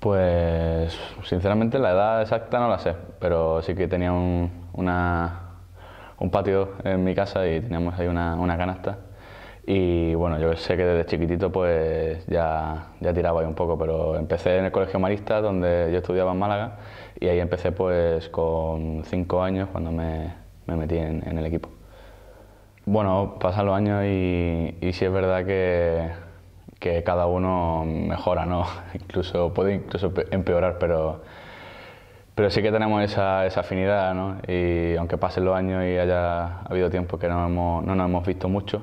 Pues sinceramente la edad exacta no la sé, pero sí que tenía un, patio en mi casa y teníamos ahí una, canasta. Y bueno, yo sé que desde chiquitito pues ya, tiraba ahí un poco, pero empecé en el Colegio Marista, donde yo estudiaba en Málaga, y ahí empecé pues con cinco años cuando me, metí en, el equipo. Bueno, pasan los años y, y sí es verdad que que cada uno mejora, ¿no? Incluso puede incluso empeorar, pero, pero sí que tenemos esa, esa afinidad, ¿no? Y aunque pasen los años y haya habido tiempo que no, hemos, no nos hemos visto mucho,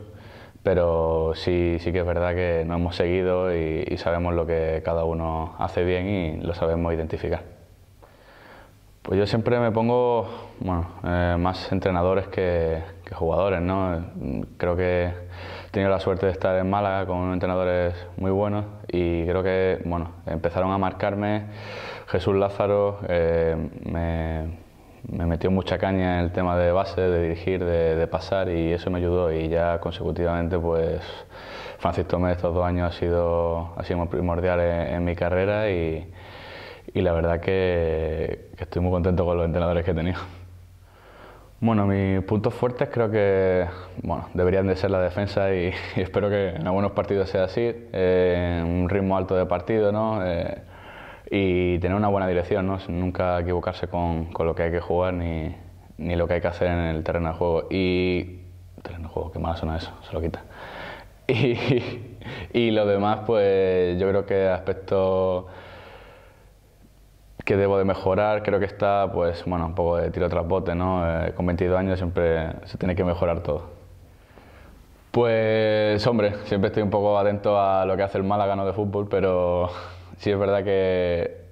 pero sí, sí que es verdad que nos hemos seguido y, sabemos lo que cada uno hace bien y lo sabemos identificar. Pues yo siempre me pongo, bueno, eh, más entrenadores que, que jugadores, ¿no? Creo que He tenido la suerte de estar en Málaga con entrenadores muy buenos y creo que bueno, empezaron a marcarme. Jesús Lázaro eh, me, metió mucha caña en el tema de base, de dirigir, de, pasar y eso me ayudó y ya consecutivamente pues Francis Tomé estos dos años ha sido, ha sido primordial en, mi carrera y, la verdad que, que estoy muy contento con los entrenadores que he tenido. Bueno, mis puntos fuertes creo que bueno, deberían de ser la defensa y, espero que en algunos partidos sea así, eh, un ritmo alto de partido ¿no? Eh, y tener una buena dirección, ¿no? nunca equivocarse con, con, lo que hay que jugar ni, ni, lo que hay que hacer en el terreno de juego. Y, terreno de juego, que mala eso, se lo quita. Y, y lo demás, pues yo creo que aspecto que debo de mejorar, creo que está, pues, bueno, un poco de tiro tras bote, ¿no? Eh, con 22 años siempre se tiene que mejorar todo. Pues, hombre, siempre estoy un poco atento a lo que hace el Málaga, no de fútbol, pero sí es verdad que,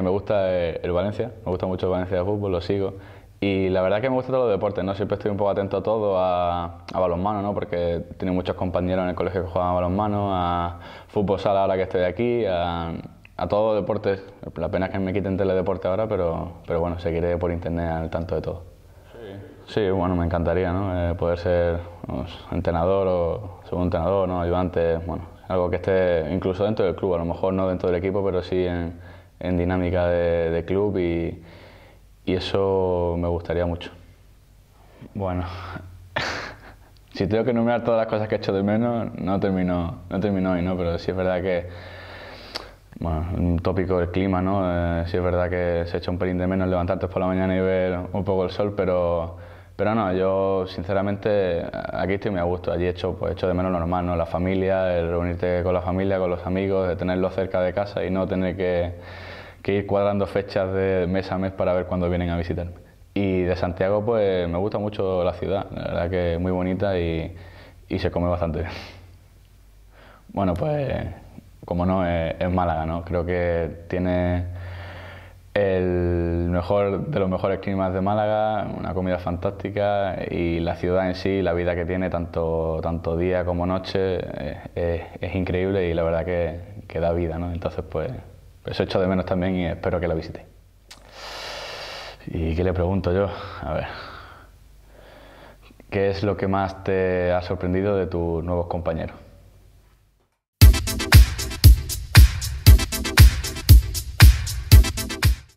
me gusta eh, el Valencia, me gusta mucho el Valencia de fútbol, lo sigo. Y la verdad que me gusta todo los deportes, ¿no? Siempre estoy un poco atento a todo, a, balonmano, ¿no? Porque tiene muchos compañeros en el colegio que juegan a balonmano, a fútbol sala ahora que estoy aquí, a a todos los deportes. La pena es que me quiten teledeporte ahora, pero, pero bueno, seguiré por internet al tanto de todo. Sí, bueno, me encantaría ¿no? Eh, poder ser entrenador o entrenador, ¿no? ayudante, bueno, algo que esté incluso dentro del club, a lo mejor no dentro del equipo, pero sí en, en dinámica de, club y, eso me gustaría mucho. Bueno, si tengo que enumerar todas las cosas que he hecho de menos, no termino, no termino hoy, ¿no? Pero sí es verdad que bueno, un tópico el clima, ¿no? ...si eh, sí es verdad que se echa un pelín de menos levantarte por la mañana y ver un poco el sol, pero, pero no, yo sinceramente aquí estoy muy a gusto. Allí pues, echo, pues, de menos lo normal, ¿no? La familia, el reunirte con la familia, con los amigos, de tenerlo cerca de casa y no tener que, que ir cuadrando fechas de mes a mes para ver cuándo vienen a visitarme. Y de Santiago, pues me gusta mucho la ciudad, la verdad que es muy bonita y, y se come bastante bien. Bueno, pues como no, eh, es, Málaga, ¿no? Creo que tiene el mejor de los mejores climas de Málaga, una comida fantástica y la ciudad en sí, la vida que tiene tanto, tanto día como noche eh, es, increíble y la verdad que, da vida, ¿no? Entonces pues eso echo de menos también y espero que la visite. ¿Y qué le pregunto yo? A ver. ¿Qué es lo que más te ha sorprendido de tus nuevos compañeros?